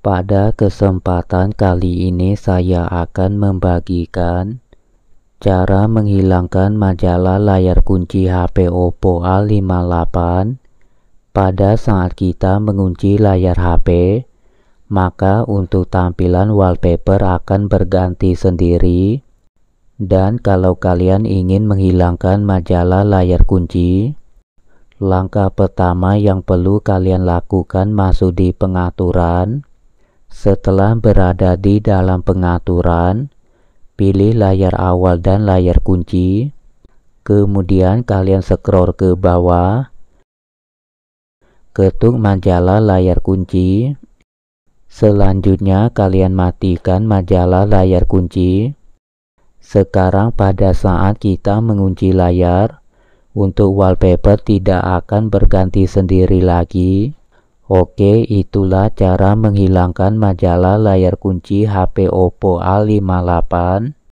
Pada kesempatan kali ini saya akan membagikan cara menghilangkan majalah layar kunci HP Oppo A58 pada saat kita mengunci layar HP maka untuk tampilan wallpaper akan berganti sendiri dan kalau kalian ingin menghilangkan majalah layar kunci langkah pertama yang perlu kalian lakukan masuk di pengaturan setelah berada di dalam pengaturan, pilih layar awal dan layar kunci. Kemudian kalian scroll ke bawah. Ketuk majalah layar kunci. Selanjutnya kalian matikan majalah layar kunci. Sekarang pada saat kita mengunci layar, untuk wallpaper tidak akan berganti sendiri lagi Oke, itulah cara menghilangkan majalah layar kunci HP Oppo A58